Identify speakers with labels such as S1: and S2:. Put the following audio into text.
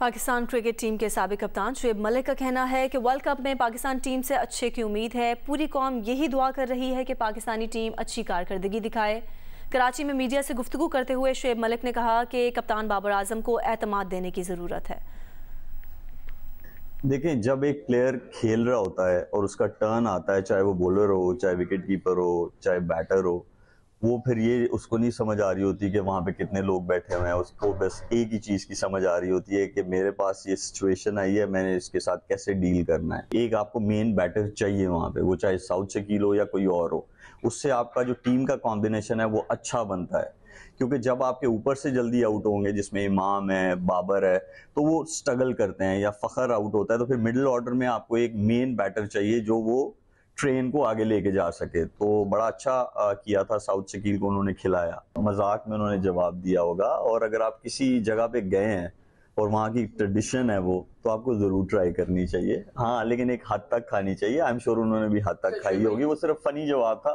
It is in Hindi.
S1: पाकिस्तान क्रिकेट टीम के सबक कप्तान शुएब मलिक का कहना है कि वर्ल्ड कप में पाकिस्तान टीम से अच्छे की उम्मीद है पूरी कौम यही दुआ कर रही है कि पाकिस्तानी टीम अच्छी कारकर्दगी दिखाए कराची में मीडिया से गुफ्तु करते हुए शुएब मलिक ने कहा कि कप्तान बाबर आजम को अहतमाद देने की ज़रूरत है
S2: देखें जब एक प्लेयर खेल रहा होता है और उसका टर्न आता है चाहे वो बॉलर हो चाहे विकेट कीपर हो चाहे बैटर हो वो फिर ये उसको नहीं समझ आ रही होती कि वहाँ पे कितने लोग बैठे हुए हैं उसको बस एक ही चीज़ की समझ आ रही होती है कि मेरे पास ये सिचुएशन आई है मैंने इसके साथ कैसे डील करना है एक आपको मेन बैटर चाहिए वहाँ पे वो चाहे साउथ शकील हो या कोई और हो उससे आपका जो टीम का कॉम्बिनेशन है वो अच्छा बनता है क्योंकि जब आपके ऊपर से जल्दी आउट होंगे जिसमें इमाम है बाबर है तो वो स्ट्रगल करते हैं या फ़खर आउट होता है तो फिर मिडिल ऑर्डर में आपको एक मेन बैटर चाहिए जो वो ट्रेन को आगे लेके जा सके तो बड़ा अच्छा आ, किया था साउथ शकील को उन्होंने खिलाया मजाक में उन्होंने जवाब दिया होगा और अगर आप किसी जगह पे गए हैं और वहाँ की ट्रेडिशन है वो तो आपको जरूर ट्राई करनी चाहिए हाँ लेकिन एक हद तक खानी चाहिए आई एम श्योर उन्होंने भी हद तक अच्छा, खाई होगी वो सिर्फ फनी जवाब था